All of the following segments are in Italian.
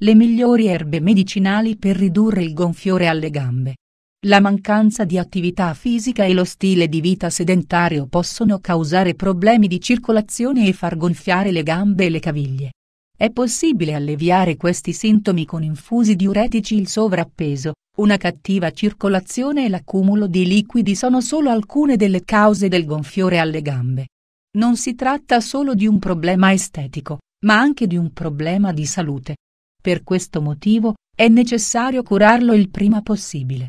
le migliori erbe medicinali per ridurre il gonfiore alle gambe. La mancanza di attività fisica e lo stile di vita sedentario possono causare problemi di circolazione e far gonfiare le gambe e le caviglie. È possibile alleviare questi sintomi con infusi diuretici il sovrappeso, una cattiva circolazione e l'accumulo di liquidi sono solo alcune delle cause del gonfiore alle gambe. Non si tratta solo di un problema estetico, ma anche di un problema di salute. Per questo motivo è necessario curarlo il prima possibile.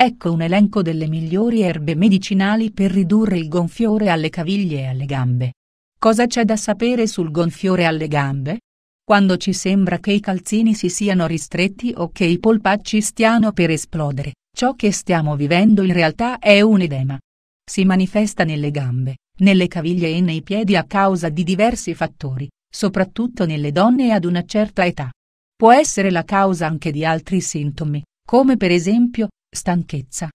Ecco un elenco delle migliori erbe medicinali per ridurre il gonfiore alle caviglie e alle gambe. Cosa c'è da sapere sul gonfiore alle gambe? Quando ci sembra che i calzini si siano ristretti o che i polpacci stiano per esplodere, ciò che stiamo vivendo in realtà è un edema. Si manifesta nelle gambe, nelle caviglie e nei piedi a causa di diversi fattori, soprattutto nelle donne ad una certa età può essere la causa anche di altri sintomi, come per esempio stanchezza,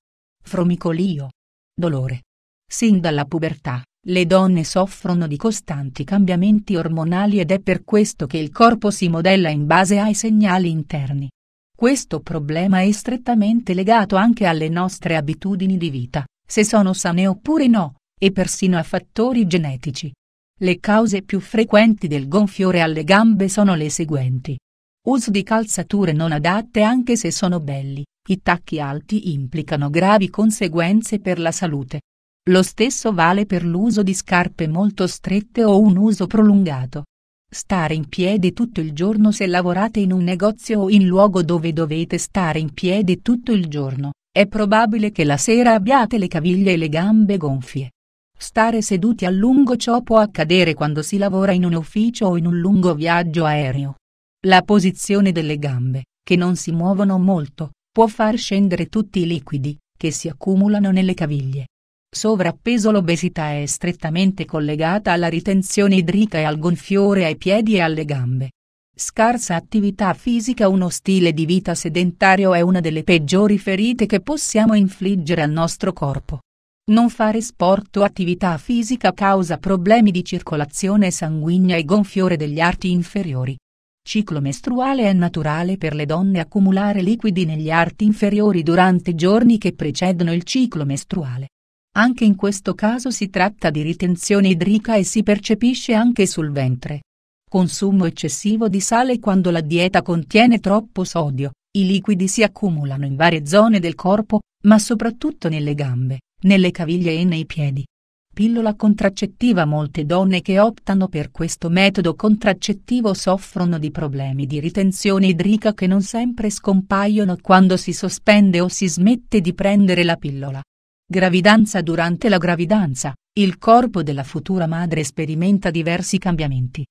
fromicolio, dolore. Sin dalla pubertà, le donne soffrono di costanti cambiamenti ormonali ed è per questo che il corpo si modella in base ai segnali interni. Questo problema è strettamente legato anche alle nostre abitudini di vita, se sono sane oppure no, e persino a fattori genetici. Le cause più frequenti del gonfiore alle gambe sono le seguenti. Uso di calzature non adatte anche se sono belli, i tacchi alti implicano gravi conseguenze per la salute. Lo stesso vale per l'uso di scarpe molto strette o un uso prolungato. Stare in piedi tutto il giorno se lavorate in un negozio o in luogo dove dovete stare in piedi tutto il giorno, è probabile che la sera abbiate le caviglie e le gambe gonfie. Stare seduti a lungo ciò può accadere quando si lavora in un ufficio o in un lungo viaggio aereo. La posizione delle gambe, che non si muovono molto, può far scendere tutti i liquidi, che si accumulano nelle caviglie. Sovrappeso L'obesità è strettamente collegata alla ritenzione idrica e al gonfiore ai piedi e alle gambe. Scarsa attività fisica Uno stile di vita sedentario è una delle peggiori ferite che possiamo infliggere al nostro corpo. Non fare sport o attività fisica causa problemi di circolazione sanguigna e gonfiore degli arti inferiori Ciclo mestruale è naturale per le donne accumulare liquidi negli arti inferiori durante i giorni che precedono il ciclo mestruale. Anche in questo caso si tratta di ritenzione idrica e si percepisce anche sul ventre. Consumo eccessivo di sale quando la dieta contiene troppo sodio, i liquidi si accumulano in varie zone del corpo, ma soprattutto nelle gambe, nelle caviglie e nei piedi pillola contraccettiva molte donne che optano per questo metodo contraccettivo soffrono di problemi di ritenzione idrica che non sempre scompaiono quando si sospende o si smette di prendere la pillola. Gravidanza Durante la gravidanza, il corpo della futura madre sperimenta diversi cambiamenti.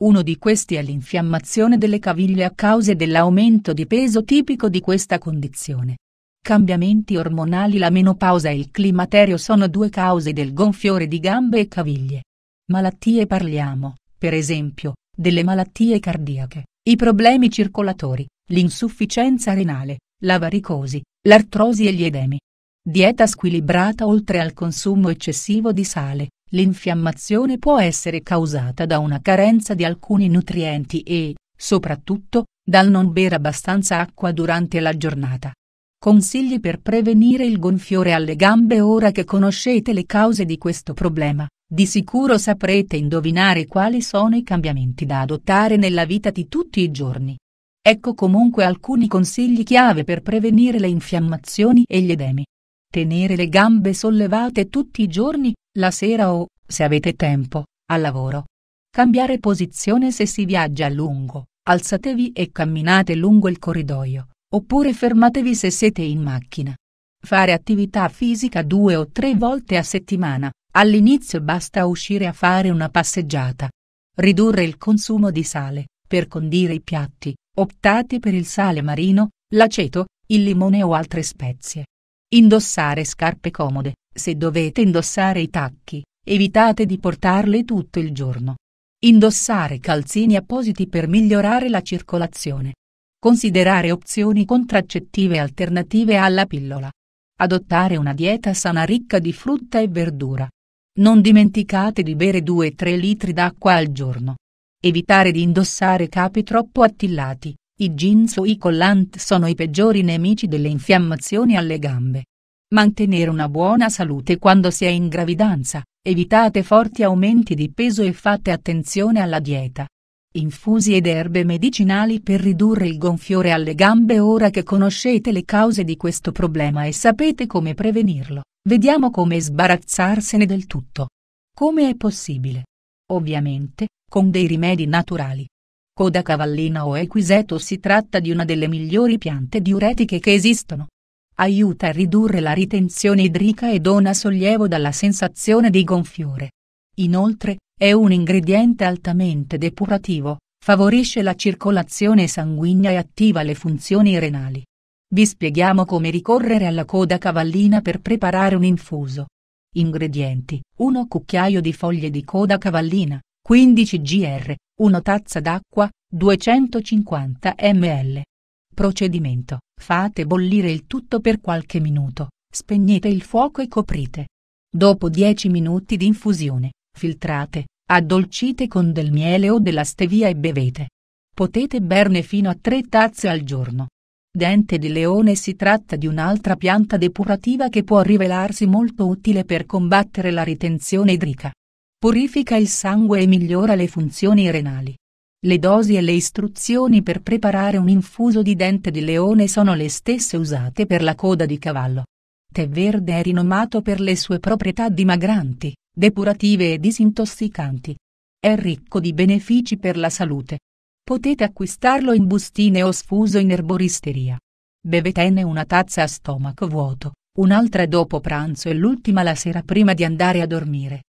Uno di questi è l'infiammazione delle caviglie a causa dell'aumento di peso tipico di questa condizione. Cambiamenti ormonali La menopausa e il climaterio sono due cause del gonfiore di gambe e caviglie. Malattie parliamo, per esempio, delle malattie cardiache, i problemi circolatori, l'insufficienza renale, la varicosi, l'artrosi e gli edemi. Dieta squilibrata oltre al consumo eccessivo di sale, l'infiammazione può essere causata da una carenza di alcuni nutrienti e, soprattutto, dal non bere abbastanza acqua durante la giornata. Consigli per prevenire il gonfiore alle gambe Ora che conoscete le cause di questo problema, di sicuro saprete indovinare quali sono i cambiamenti da adottare nella vita di tutti i giorni. Ecco comunque alcuni consigli chiave per prevenire le infiammazioni e gli edemi. Tenere le gambe sollevate tutti i giorni, la sera o, se avete tempo, al lavoro. Cambiare posizione se si viaggia a lungo, alzatevi e camminate lungo il corridoio Oppure fermatevi se siete in macchina. Fare attività fisica due o tre volte a settimana. All'inizio basta uscire a fare una passeggiata. Ridurre il consumo di sale, per condire i piatti, optate per il sale marino, l'aceto, il limone o altre spezie. Indossare scarpe comode, se dovete indossare i tacchi, evitate di portarle tutto il giorno. Indossare calzini appositi per migliorare la circolazione. Considerare opzioni contraccettive alternative alla pillola. Adottare una dieta sana ricca di frutta e verdura. Non dimenticate di bere 2-3 litri d'acqua al giorno. Evitare di indossare capi troppo attillati. I jeans o i collant sono i peggiori nemici delle infiammazioni alle gambe. Mantenere una buona salute quando si è in gravidanza. Evitate forti aumenti di peso e fate attenzione alla dieta. Infusi ed erbe medicinali per ridurre il gonfiore alle gambe Ora che conoscete le cause di questo problema e sapete come prevenirlo, vediamo come sbarazzarsene del tutto. Come è possibile? Ovviamente, con dei rimedi naturali. Coda cavallina o equiseto si tratta di una delle migliori piante diuretiche che esistono. Aiuta a ridurre la ritenzione idrica e dona sollievo dalla sensazione di gonfiore. Inoltre, è un ingrediente altamente depurativo, favorisce la circolazione sanguigna e attiva le funzioni renali. Vi spieghiamo come ricorrere alla coda cavallina per preparare un infuso. Ingredienti 1 cucchiaio di foglie di coda cavallina, 15 gr, 1 tazza d'acqua, 250 ml. Procedimento. Fate bollire il tutto per qualche minuto, spegnete il fuoco e coprite. Dopo 10 minuti di infusione, filtrate, addolcite con del miele o della stevia e bevete. Potete berne fino a tre tazze al giorno. Dente di leone si tratta di un'altra pianta depurativa che può rivelarsi molto utile per combattere la ritenzione idrica. Purifica il sangue e migliora le funzioni renali. Le dosi e le istruzioni per preparare un infuso di dente di leone sono le stesse usate per la coda di cavallo. Tè verde è rinomato per le sue proprietà dimagranti depurative e disintossicanti. È ricco di benefici per la salute. Potete acquistarlo in bustine o sfuso in erboristeria. Bevetene una tazza a stomaco vuoto, un'altra dopo pranzo e l'ultima la sera prima di andare a dormire.